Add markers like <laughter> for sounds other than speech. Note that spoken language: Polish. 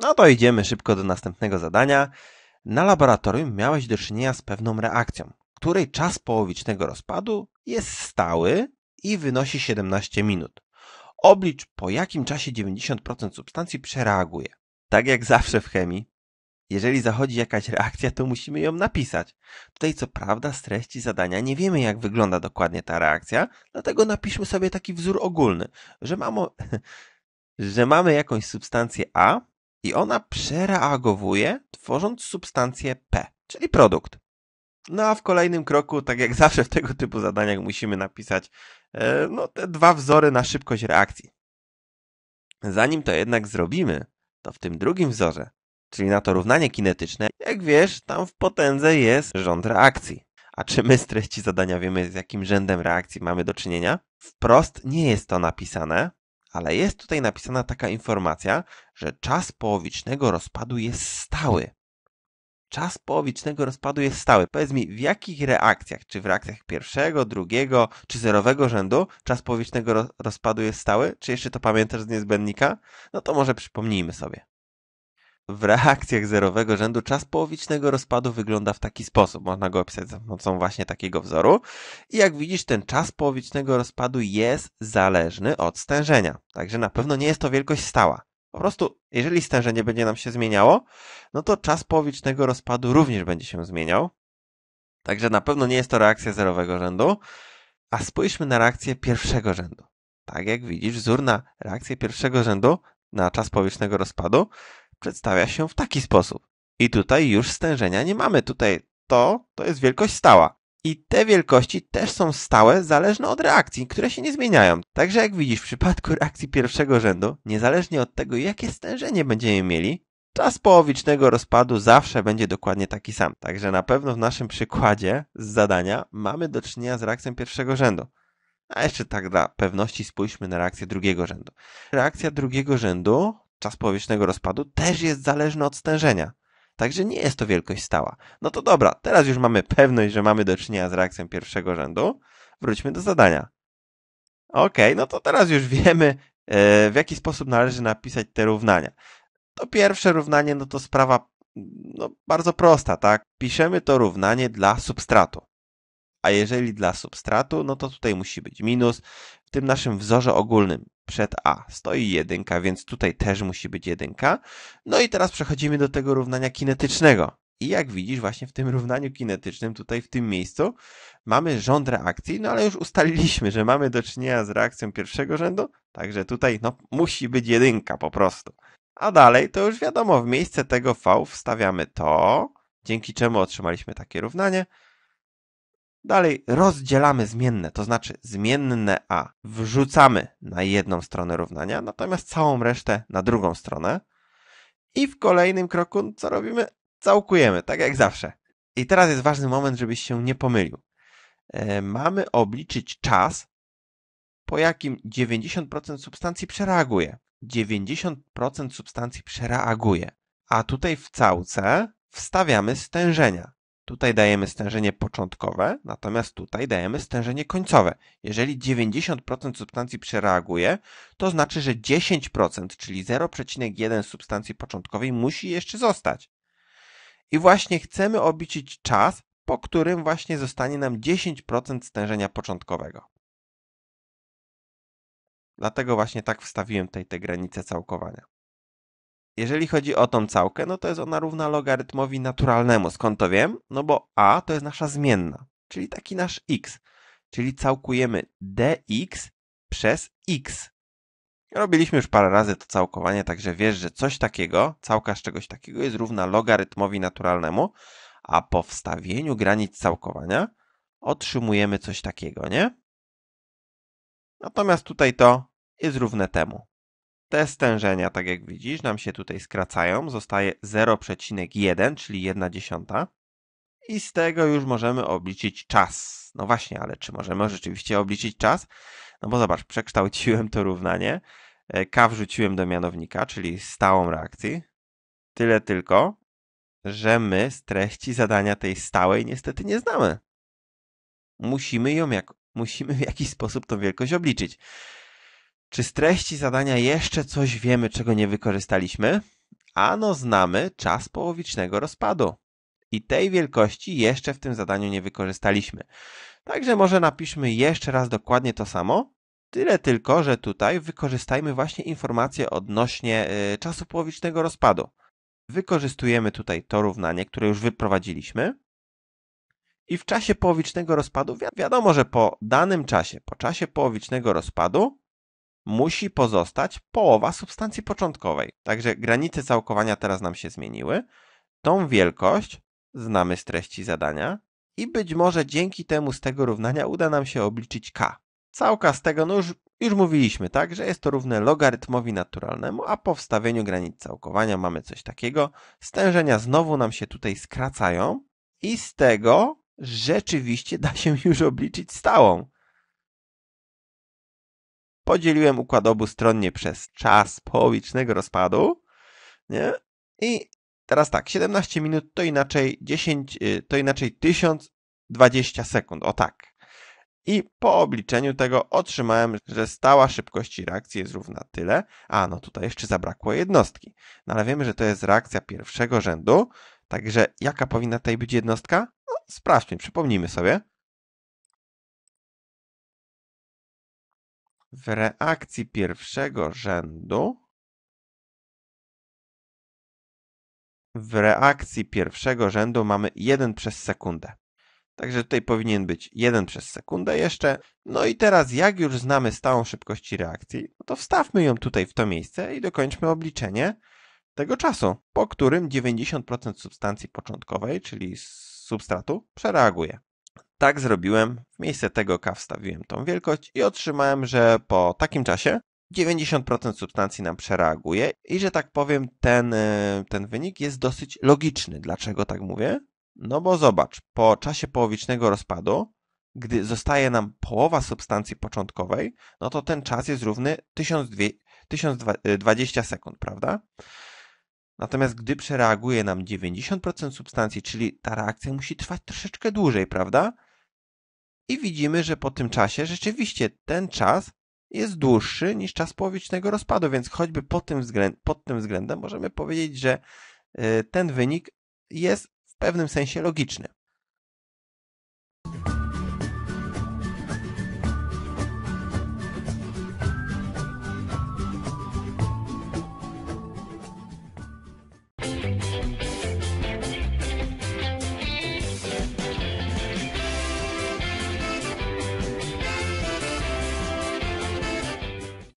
No to idziemy szybko do następnego zadania. Na laboratorium miałeś do czynienia z pewną reakcją, której czas połowicznego rozpadu jest stały i wynosi 17 minut. Oblicz, po jakim czasie 90% substancji przereaguje. Tak jak zawsze w chemii, jeżeli zachodzi jakaś reakcja, to musimy ją napisać. Tutaj co prawda z treści zadania nie wiemy, jak wygląda dokładnie ta reakcja, dlatego napiszmy sobie taki wzór ogólny, że, mamo, <laughs> że mamy jakąś substancję A, i ona przereagowuje, tworząc substancję P, czyli produkt. No a w kolejnym kroku, tak jak <laughs> zawsze w tego typu zadaniach, musimy napisać e, no, te dwa wzory na szybkość reakcji. Zanim to jednak zrobimy, to w tym drugim wzorze, czyli na to równanie kinetyczne, jak wiesz, tam w potędze jest rząd reakcji. A czy my z treści zadania wiemy, z jakim rzędem reakcji mamy do czynienia? Wprost nie jest to napisane, ale jest tutaj napisana taka informacja, że czas połowicznego rozpadu jest stały. Czas połowicznego rozpadu jest stały. Powiedz mi, w jakich reakcjach, czy w reakcjach pierwszego, drugiego, czy zerowego rzędu czas połowicznego rozpadu jest stały? Czy jeszcze to pamiętasz z niezbędnika? No to może przypomnijmy sobie. W reakcjach zerowego rzędu czas połowicznego rozpadu wygląda w taki sposób. Można go opisać za pomocą właśnie takiego wzoru. I jak widzisz, ten czas połowicznego rozpadu jest zależny od stężenia. Także na pewno nie jest to wielkość stała. Po prostu, jeżeli stężenie będzie nam się zmieniało, no to czas połowicznego rozpadu również będzie się zmieniał. Także na pewno nie jest to reakcja zerowego rzędu. A spójrzmy na reakcję pierwszego rzędu. Tak jak widzisz, wzór na reakcję pierwszego rzędu na czas połowicznego rozpadu przedstawia się w taki sposób. I tutaj już stężenia nie mamy. Tutaj to, to jest wielkość stała. I te wielkości też są stałe, zależne od reakcji, które się nie zmieniają. Także jak widzisz, w przypadku reakcji pierwszego rzędu, niezależnie od tego, jakie stężenie będziemy mieli, czas połowicznego rozpadu zawsze będzie dokładnie taki sam. Także na pewno w naszym przykładzie z zadania mamy do czynienia z reakcją pierwszego rzędu. A jeszcze tak dla pewności spójrzmy na reakcję drugiego rzędu. Reakcja drugiego rzędu czas powietrznego rozpadu też jest zależny od stężenia. Także nie jest to wielkość stała. No to dobra, teraz już mamy pewność, że mamy do czynienia z reakcją pierwszego rzędu. Wróćmy do zadania. Ok, no to teraz już wiemy, e, w jaki sposób należy napisać te równania. To pierwsze równanie, no to sprawa no, bardzo prosta, tak? Piszemy to równanie dla substratu. A jeżeli dla substratu, no to tutaj musi być minus w tym naszym wzorze ogólnym przed A. Stoi jedynka, więc tutaj też musi być jedynka. No i teraz przechodzimy do tego równania kinetycznego. I jak widzisz, właśnie w tym równaniu kinetycznym, tutaj w tym miejscu, mamy rząd reakcji, no ale już ustaliliśmy, że mamy do czynienia z reakcją pierwszego rzędu, także tutaj no, musi być jedynka po prostu. A dalej, to już wiadomo, w miejsce tego V wstawiamy to, dzięki czemu otrzymaliśmy takie równanie. Dalej rozdzielamy zmienne, to znaczy zmienne a wrzucamy na jedną stronę równania, natomiast całą resztę na drugą stronę. I w kolejnym kroku co robimy? Całkujemy, tak jak zawsze. I teraz jest ważny moment, żebyś się nie pomylił. E, mamy obliczyć czas, po jakim 90% substancji przereaguje. 90% substancji przereaguje. A tutaj w całce wstawiamy stężenia. Tutaj dajemy stężenie początkowe, natomiast tutaj dajemy stężenie końcowe. Jeżeli 90% substancji przereaguje, to znaczy, że 10%, czyli 0,1 substancji początkowej musi jeszcze zostać. I właśnie chcemy obliczyć czas, po którym właśnie zostanie nam 10% stężenia początkowego. Dlatego właśnie tak wstawiłem tutaj te granice całkowania jeżeli chodzi o tą całkę, no to jest ona równa logarytmowi naturalnemu. Skąd to wiem? No bo a to jest nasza zmienna, czyli taki nasz x. Czyli całkujemy dx przez x. Robiliśmy już parę razy to całkowanie, także wiesz, że coś takiego, całka z czegoś takiego jest równa logarytmowi naturalnemu, a po wstawieniu granic całkowania otrzymujemy coś takiego, nie? Natomiast tutaj to jest równe temu. Te stężenia, tak jak widzisz, nam się tutaj skracają, zostaje 0,1, czyli 1 dziesiąta. I z tego już możemy obliczyć czas. No właśnie, ale czy możemy rzeczywiście obliczyć czas? No bo zobacz, przekształciłem to równanie, e, k wrzuciłem do mianownika, czyli stałą reakcji. Tyle tylko, że my z treści zadania tej stałej niestety nie znamy. Musimy ją jak, musimy w jakiś sposób tą wielkość obliczyć. Czy z treści zadania jeszcze coś wiemy, czego nie wykorzystaliśmy? Ano znamy czas połowicznego rozpadu. I tej wielkości jeszcze w tym zadaniu nie wykorzystaliśmy. Także może napiszmy jeszcze raz dokładnie to samo, Tyle tylko, że tutaj wykorzystajmy właśnie informacje odnośnie y, czasu połowicznego rozpadu. Wykorzystujemy tutaj to równanie, które już wyprowadziliśmy. I w czasie połowicznego rozpadu wi wiadomo, że po danym czasie, po czasie połowicznego rozpadu musi pozostać połowa substancji początkowej. Także granice całkowania teraz nam się zmieniły. Tą wielkość znamy z treści zadania i być może dzięki temu z tego równania uda nam się obliczyć k. Całka z tego, no już, już mówiliśmy, tak, że jest to równe logarytmowi naturalnemu, a po wstawieniu granic całkowania mamy coś takiego. Stężenia znowu nam się tutaj skracają i z tego rzeczywiście da się już obliczyć stałą podzieliłem układ obustronnie przez czas połowicznego rozpadu, nie? I teraz tak, 17 minut to inaczej 10, y, to inaczej 1020 sekund, o tak. I po obliczeniu tego otrzymałem, że stała szybkość reakcji jest równa tyle. A, no tutaj jeszcze zabrakło jednostki. No ale wiemy, że to jest reakcja pierwszego rzędu, także jaka powinna tutaj być jednostka? No, sprawdźmy, przypomnijmy sobie. W reakcji pierwszego rzędu w reakcji pierwszego rzędu mamy 1 przez sekundę. Także tutaj powinien być 1 przez sekundę jeszcze. No i teraz jak już znamy stałą szybkość reakcji, no to wstawmy ją tutaj w to miejsce i dokończmy obliczenie tego czasu, po którym 90% substancji początkowej, czyli substratu, przereaguje. Tak zrobiłem, w miejsce tego K wstawiłem tą wielkość i otrzymałem, że po takim czasie 90% substancji nam przereaguje i że tak powiem, ten, y, ten wynik jest dosyć logiczny. Dlaczego tak mówię? No bo zobacz, po czasie połowicznego rozpadu, gdy zostaje nam połowa substancji początkowej, no to ten czas jest równy 1020 y, sekund, prawda? Natomiast gdy przereaguje nam 90% substancji, czyli ta reakcja musi trwać troszeczkę dłużej, prawda? i widzimy, że po tym czasie rzeczywiście ten czas jest dłuższy niż czas połowicznego rozpadu, więc choćby pod tym, względ, pod tym względem możemy powiedzieć, że y, ten wynik jest w pewnym sensie logiczny.